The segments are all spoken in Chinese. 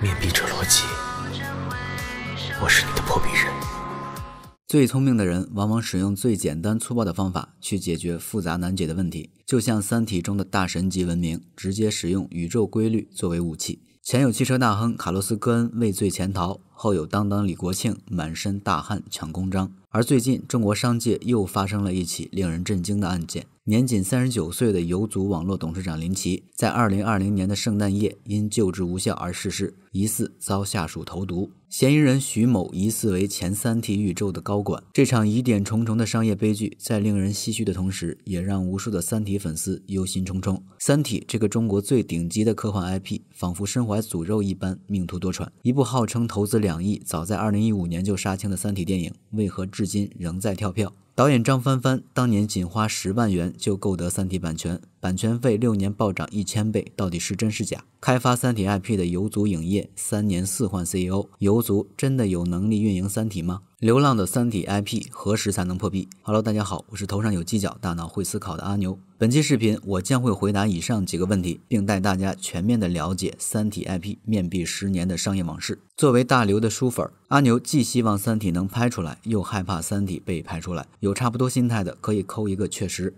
面壁者逻辑，我是你的破壁人。最聪明的人往往使用最简单粗暴的方法去解决复杂难解的问题，就像《三体》中的大神级文明，直接使用宇宙规律作为武器。前有汽车大亨卡洛斯·戈恩畏罪潜逃，后有当当李国庆满身大汗抢公章。而最近，中国商界又发生了一起令人震惊的案件。年仅三十九岁的游族网络董事长林奇，在二零二零年的圣诞夜因救治无效而逝世，疑似遭下属投毒。嫌疑人徐某疑似为前《三体》宇宙的高管。这场疑点重重的商业悲剧，在令人唏嘘的同时，也让无数的《三体》粉丝忧心忡忡。《三体》这个中国最顶级的科幻 IP，仿佛身怀诅咒一般，命途多舛。一部号称投资两亿、早在二零一五年就杀青的《三体》电影，为何至？金仍在跳票。导演张帆帆当年仅花十万元就购得《三体》版权。版权费六年暴涨一千倍，到底是真是假？开发《三体》IP 的游族影业三年四换 CEO，游族真的有能力运营《三体》吗？流浪的《三体》IP 何时才能破壁？Hello，大家好，我是头上有犄角、大脑会思考的阿牛。本期视频我将会回答以上几个问题，并带大家全面的了解《三体》IP 面壁十年的商业往事。作为大刘的书粉儿，阿牛既希望《三体》能拍出来，又害怕《三体》被拍出来。有差不多心态的可以扣一个确实。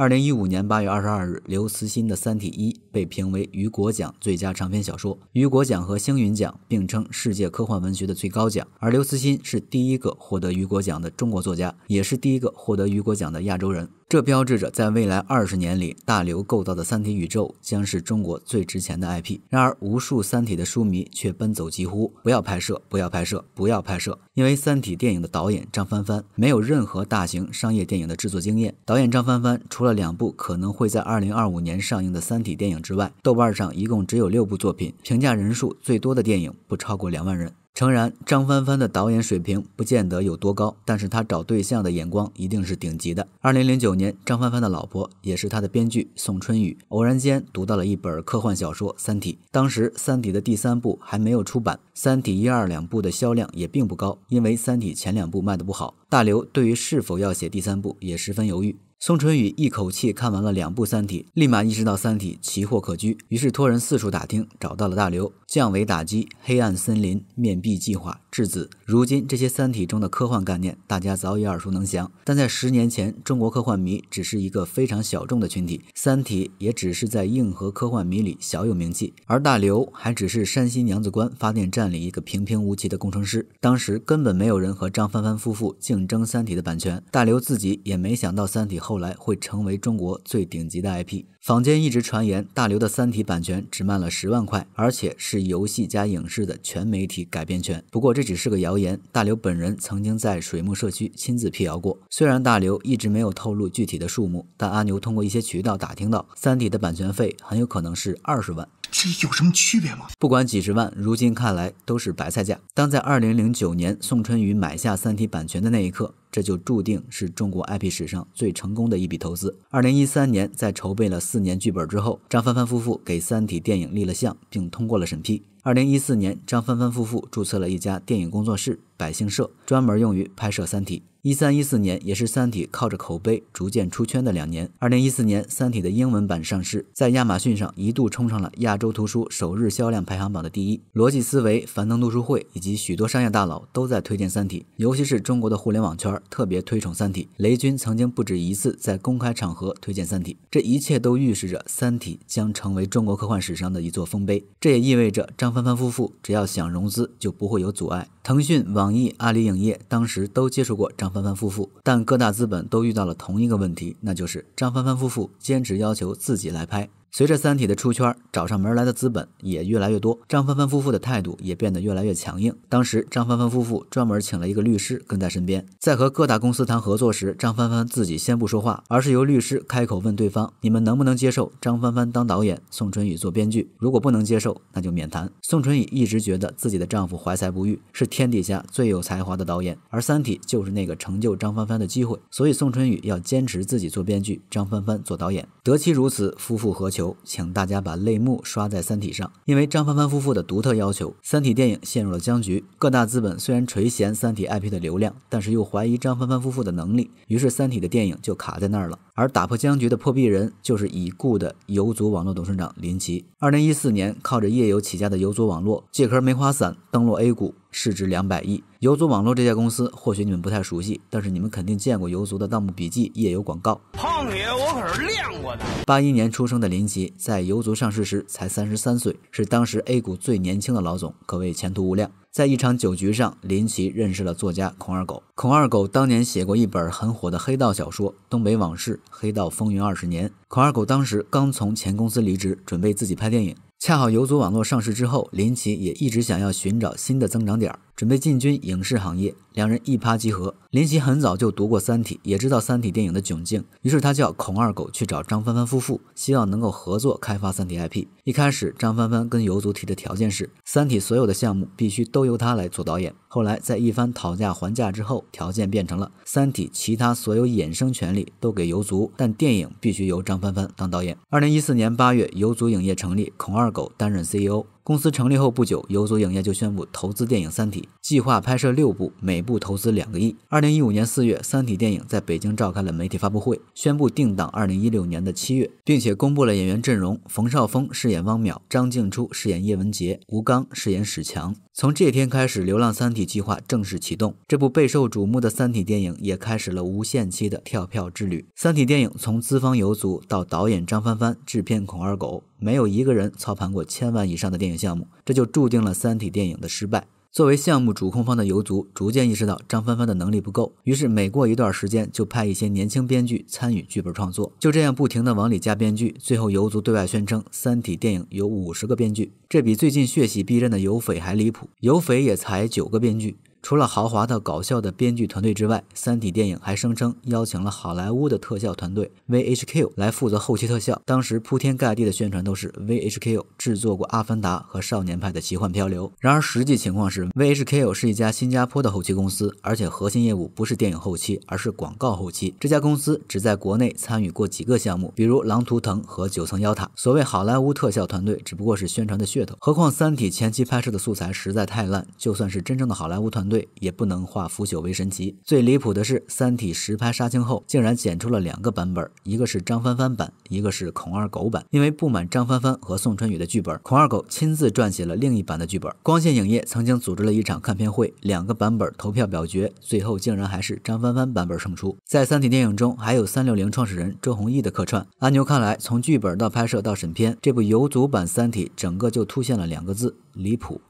二零一五年八月二十二日，刘慈欣的《三体》一被评为雨果奖最佳长篇小说。雨果奖和星云奖并称世界科幻文学的最高奖，而刘慈欣是第一个获得雨果奖的中国作家，也是第一个获得雨果奖的亚洲人。这标志着，在未来二十年里，大刘构造的三体宇宙将是中国最值钱的 IP。然而，无数三体的书迷却奔走疾呼：“不要拍摄，不要拍摄，不要拍摄！”因为三体电影的导演张帆帆没有任何大型商业电影的制作经验。导演张帆帆除了两部可能会在二零二五年上映的三体电影之外，豆瓣上一共只有六部作品，评价人数最多的电影不超过两万人。诚然，张帆帆的导演水平不见得有多高，但是他找对象的眼光一定是顶级的。二零零九年，张帆帆的老婆也是他的编剧宋春雨，偶然间读到了一本科幻小说《三体》。当时，《三体》的第三部还没有出版，《三体》一二两部的销量也并不高，因为《三体》前两部卖的不好，大刘对于是否要写第三部也十分犹豫。宋春雨一口气看完了两部《三体》，立马意识到《三体》奇货可居，于是托人四处打听，找到了大刘，《降维打击》《黑暗森林》《面壁计划》。质子，如今这些三体中的科幻概念，大家早已耳熟能详。但在十年前，中国科幻迷只是一个非常小众的群体，三体也只是在硬核科幻迷里小有名气，而大刘还只是山西娘子关发电站里一个平平无奇的工程师。当时根本没有人和张帆帆夫妇竞争三体的版权，大刘自己也没想到三体后来会成为中国最顶级的 IP。坊间一直传言，大刘的三体版权只卖了十万块，而且是游戏加影视的全媒体改编权。不过这。这只是个谣言，大刘本人曾经在水木社区亲自辟谣过。虽然大刘一直没有透露具体的数目，但阿牛通过一些渠道打听到，《三体》的版权费很有可能是二十万。这有什么区别吗？不管几十万，如今看来都是白菜价。当在二零零九年，宋春雨买下《三体》版权的那一刻。这就注定是中国 IP 史上最成功的一笔投资。二零一三年，在筹备了四年剧本之后，张帆帆夫妇给《三体》电影立了项，并通过了审批。二零一四年，张帆帆夫妇注册了一家电影工作室——百姓社，专门用于拍摄《三体》。一三一四年，也是《三体》靠着口碑逐渐出圈的两年。二零一四年，《三体》的英文版上市，在亚马逊上一度冲上了亚洲图书首日销量排行榜的第一。逻辑思维、樊登读书会以及许多商业大佬都在推荐《三体》，尤其是中国的互联网圈。特别推崇《三体》，雷军曾经不止一次在公开场合推荐《三体》，这一切都预示着《三体》将成为中国科幻史上的一座丰碑。这也意味着张帆帆夫妇只要想融资就不会有阻碍。腾讯、网易、阿里影业当时都接触过张帆帆夫妇，但各大资本都遇到了同一个问题，那就是张帆帆夫妇坚持要求自己来拍。随着《三体》的出圈，找上门来的资本也越来越多，张帆帆夫妇的态度也变得越来越强硬。当时，张帆帆夫妇专门请了一个律师跟在身边，在和各大公司谈合作时，张帆帆自己先不说话，而是由律师开口问对方：“你们能不能接受张帆帆当导演，宋春雨做编剧？如果不能接受，那就免谈。”宋春雨一直觉得自己的丈夫怀才不遇，是天底下最有才华的导演，而《三体》就是那个成就张帆帆的机会，所以宋春雨要坚持自己做编剧，张帆帆做导演。得妻如此，夫复何求？求，请大家把泪目刷在《三体》上，因为张帆帆夫妇的独特要求，《三体》电影陷入了僵局。各大资本虽然垂涎《三体》IP 的流量，但是又怀疑张帆帆夫妇的能力，于是《三体》的电影就卡在那儿了。而打破僵局的破壁人就是已故的游族网络董事长林奇。二零一四年，靠着夜游起家的游族网络借壳梅花伞登陆 A 股。市值两百亿，游族网络这家公司或许你们不太熟悉，但是你们肯定见过游族的《盗墓笔记》夜游广告。胖爷，我可是练过的。八一年出生的林奇，在游族上市时才三十三岁，是当时 A 股最年轻的老总，可谓前途无量。在一场酒局上，林奇认识了作家孔二狗。孔二狗当年写过一本很火的黑道小说《东北往事：黑道风云二十年》。孔二狗当时刚从前公司离职，准备自己拍电影。恰好游族网络上市之后，林奇也一直想要寻找新的增长点儿。准备进军影视行业，两人一拍即合。林夕很早就读过《三体》，也知道《三体》电影的窘境，于是他叫孔二狗去找张帆帆夫妇，希望能够合作开发《三体》IP。一开始，张帆帆跟游族提的条件是，《三体》所有的项目必须都由他来做导演。后来，在一番讨价还价之后，条件变成了《三体》其他所有衍生权利都给游族，但电影必须由张帆帆当导演。二零一四年八月，游族影业成立，孔二狗担任 CEO。公司成立后不久，游族影业就宣布投资电影《三体》，计划拍摄六部，每部投资两个亿。二零一五年四月，《三体》电影在北京召开了媒体发布会，宣布定档二零一六年的七月，并且公布了演员阵容：冯绍峰饰演汪淼，张静初饰演叶文洁，吴刚饰演史强。从这天开始，《流浪三体》计划正式启动。这部备受瞩目的《三体》电影也开始了无限期的跳票之旅。《三体》电影从资方游族到导演张帆帆、制片孔二狗，没有一个人操盘过千万以上的电。影。项目，这就注定了《三体》电影的失败。作为项目主控方的游族，逐渐意识到张帆帆的能力不够，于是每过一段时间就派一些年轻编剧参与剧本创作。就这样不停的往里加编剧，最后游族对外宣称《三体》电影有五十个编剧，这比最近血洗逼真的游匪还离谱，游匪也才九个编剧。除了豪华的搞笑的编剧团队之外，《三体》电影还声称邀请了好莱坞的特效团队 VHQ 来负责后期特效。当时铺天盖地的宣传都是 VHQ 制作过《阿凡达》和《少年派的奇幻漂流》。然而实际情况是，VHQ 是一家新加坡的后期公司，而且核心业务不是电影后期，而是广告后期。这家公司只在国内参与过几个项目，比如《狼图腾》和《九层妖塔》。所谓好莱坞特效团队，只不过是宣传的噱头。何况《三体》前期拍摄的素材实在太烂，就算是真正的好莱坞团，对，也不能化腐朽为神奇。最离谱的是，《三体》实拍杀青后，竟然剪出了两个版本，一个是张帆帆版，一个是孔二狗版。因为不满张帆帆和宋春雨的剧本，孔二狗亲自撰写了另一版的剧本。光线影业曾经组织了一场看片会，两个版本投票表决，最后竟然还是张帆帆版本胜出。在《三体》电影中，还有三六零创始人周鸿祎的客串。阿牛看来，从剧本到拍摄到审片，这部游族版《三体》整个就凸现了两个字：离谱。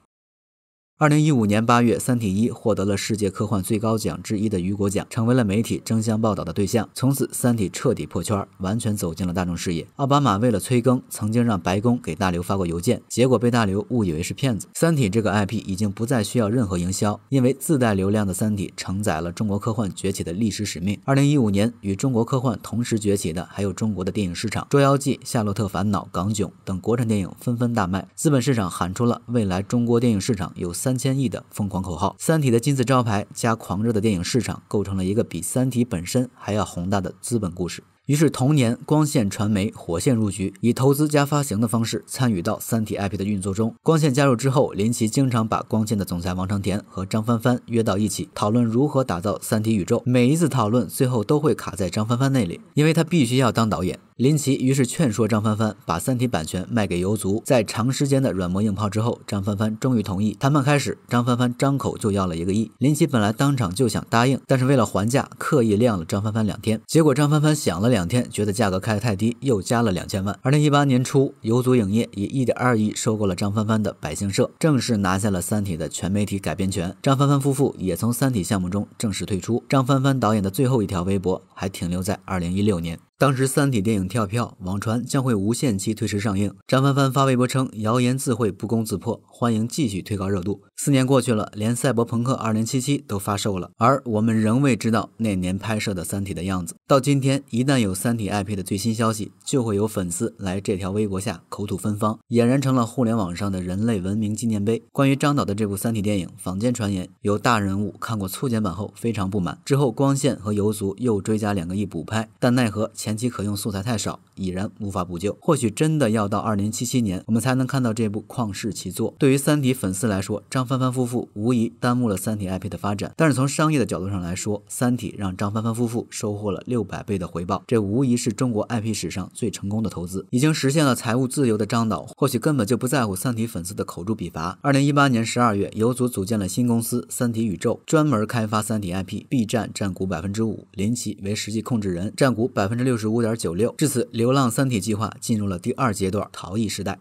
二零一五年八月，《三体》一获得了世界科幻最高奖之一的雨果奖，成为了媒体争相报道的对象。从此，《三体》彻底破圈，完全走进了大众视野。奥巴马为了催更，曾经让白宫给大刘发过邮件，结果被大刘误以为是骗子。《三体》这个 IP 已经不再需要任何营销，因为自带流量的《三体》承载了中国科幻崛起的历史使命。二零一五年与中国科幻同时崛起的，还有中国的电影市场，《捉妖记》《夏洛特烦恼》《港囧》等国产电影纷纷大卖，资本市场喊出了未来中国电影市场有三。三千亿的疯狂口号，《三体》的金字招牌加狂热的电影市场，构成了一个比《三体》本身还要宏大的资本故事。于是同年，光线传媒火线入局，以投资加发行的方式参与到《三体》IP 的运作中。光线加入之后，林奇经常把光线的总裁王长田和张帆帆约到一起，讨论如何打造《三体》宇宙。每一次讨论，最后都会卡在张帆帆那里，因为他必须要当导演。林奇于是劝说张帆帆把《三体》版权卖给游族。在长时间的软磨硬泡之后，张帆帆终于同意谈判开始。张帆帆张口就要了一个亿。林奇本来当场就想答应，但是为了还价，刻意晾了张帆帆两天。结果张帆帆想了两天，觉得价格开得太低，又加了两千万。二零一八年初，游族影业以一点二亿收购了张帆帆的百姓社，正式拿下了《三体》的全媒体改编权。张帆帆夫妇也从《三体》项目中正式退出。张帆帆导演的最后一条微博还停留在二零一六年。当时《三体》电影跳票，网传将会无限期推迟上映。张帆帆发微博称：“谣言自会不攻自破，欢迎继续推高热度。”四年过去了，连《赛博朋克2077》都发售了，而我们仍未知道那年拍摄的《三体》的样子。到今天，一旦有《三体》IP 的最新消息，就会有粉丝来这条微博下口吐芬芳，俨然成了互联网上的人类文明纪念碑。关于张导的这部《三体》电影，坊间传言有大人物看过粗剪版后非常不满，之后光线和游族又追加两个亿补拍，但奈何前期可用素材太少，已然无法补救。或许真的要到2077年，我们才能看到这部旷世奇作。对于《三体》粉丝来说，张。翻帆夫妇无疑耽误了《三体》IP 的发展，但是从商业的角度上来说，《三体》让张帆夫妇收获了六百倍的回报，这无疑是中国 IP 史上最成功的投资。已经实现了财务自由的张导，或许根本就不在乎《三体》粉丝的口诛笔伐。二零一八年十二月，游组组建了新公司“三体宇宙”，专门开发《三体》IP。B 站占股百分之五，林奇为实际控制人，占股百分之六十五点九六。至此，《流浪三体》计划进入了第二阶段——逃逸时代。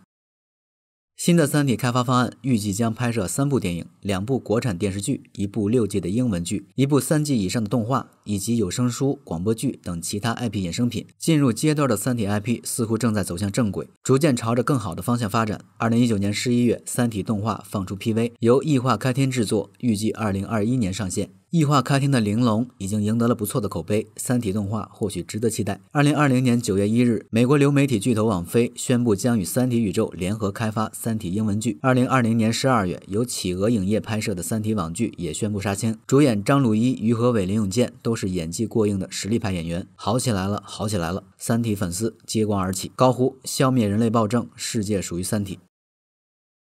新的《三体》开发方案预计将拍摄三部电影、两部国产电视剧、一部六季的英文剧、一部三季以上的动画，以及有声书、广播剧等其他 IP 衍生品。进入阶段的《三体》IP 似乎正在走向正轨，逐渐朝着更好的方向发展。二零一九年十一月，《三体》动画放出 PV，由艺画开天制作，预计二零二一年上线。异化开天的玲珑已经赢得了不错的口碑，三体动画或许值得期待。二零二零年九月一日，美国流媒体巨头网飞宣布将与三体宇宙联合开发三体英文剧。二零二零年十二月，由企鹅影业拍摄的三体网剧也宣布杀青，主演张鲁一、于和伟、林永健都是演技过硬的实力派演员。好起来了，好起来了，三体粉丝接光而起，高呼消灭人类暴政，世界属于三体。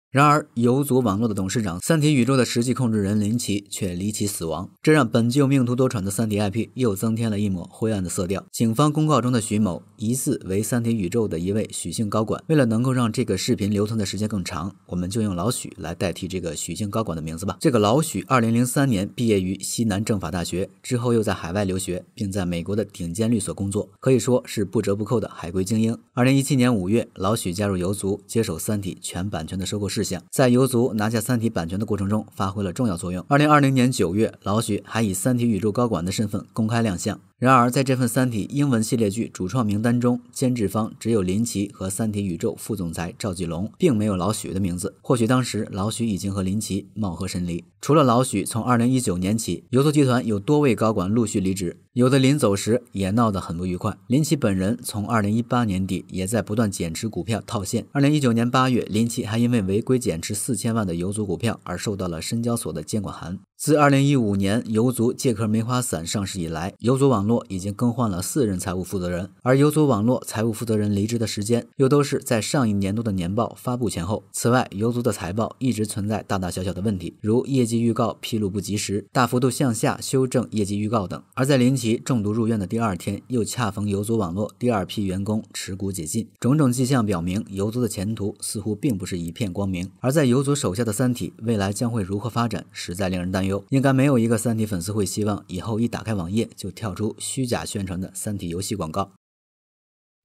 然而，游族网络的董事长、三体宇宙的实际控制人林奇却离奇死亡，这让本就命途多舛的三体 IP 又增添了一抹灰暗的色调。警方公告中的徐某疑似为三体宇宙的一位许姓高管。为了能够让这个视频留存的时间更长，我们就用老许来代替这个许姓高管的名字吧。这个老许，二零零三年毕业于西南政法大学，之后又在海外留学，并在美国的顶尖律所工作，可以说是不折不扣的海归精英。二零一七年五月，老许加入游族，接手三体全版权的收购事。在游族拿下《三体》版权的过程中发挥了重要作用。二零二零年九月，老许还以《三体》宇宙高管的身份公开亮相。然而，在这份《三体》英文系列剧主创名单中，监制方只有林奇和《三体》宇宙副总裁赵继龙，并没有老许的名字。或许当时老许已经和林奇貌合神离。除了老许，从2019年起，游族集团有多位高管陆续离职，有的临走时也闹得很不愉快。林奇本人从2018年底也在不断减持股票套现。2019年8月，林奇还因为违规减持4千万的游族股票而受到了深交所的监管函。自二零一五年游族借壳梅花伞上市以来，游族网络已经更换了四任财务负责人，而游族网络财务负责人离职的时间又都是在上一年度的年报发布前后。此外，游族的财报一直存在大大小小的问题，如业绩预告披露不及时、大幅度向下修正业绩预告等。而在林奇中毒入院的第二天，又恰逢游族网络第二批员工持股解禁，种种迹象表明，游族的前途似乎并不是一片光明。而在游族手下的三体未来将会如何发展，实在令人担忧。应该没有一个《三体》粉丝会希望以后一打开网页就跳出虚假宣传的《三体》游戏广告。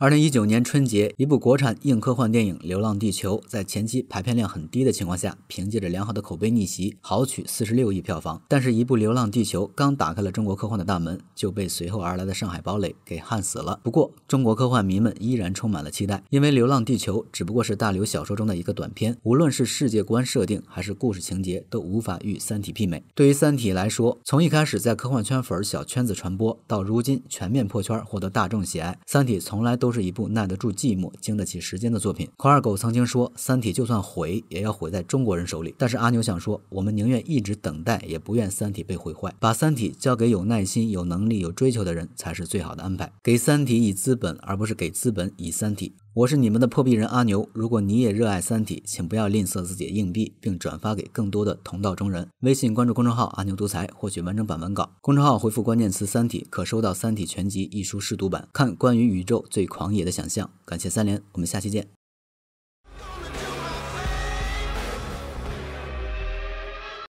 二零一九年春节，一部国产硬科幻电影《流浪地球》在前期排片量很低的情况下，凭借着良好的口碑逆袭，豪取四十六亿票房。但是，一部《流浪地球》刚打开了中国科幻的大门，就被随后而来的《上海堡垒》给焊死了。不过，中国科幻迷们依然充满了期待，因为《流浪地球》只不过是大刘小说中的一个短篇，无论是世界观设定还是故事情节，都无法与《三体》媲美。对于《三体》来说，从一开始在科幻圈粉小圈子传播，到如今全面破圈，获得大众喜爱，《三体》从来都。是一部耐得住寂寞、经得起时间的作品。孔二狗曾经说：“三体就算毁，也要毁在中国人手里。”但是阿牛想说：“我们宁愿一直等待，也不愿三体被毁坏。把三体交给有耐心、有能力、有追求的人才是最好的安排。给三体以资本，而不是给资本以三体。”我是你们的破壁人阿牛，如果你也热爱《三体》，请不要吝啬自己的硬币，并转发给更多的同道中人。微信关注公众号“阿牛独裁，获取完整版文稿。公众号回复关键词“三体”，可收到《三体》全集一书试读版，看关于宇宙最狂野的想象。感谢三连，我们下期见。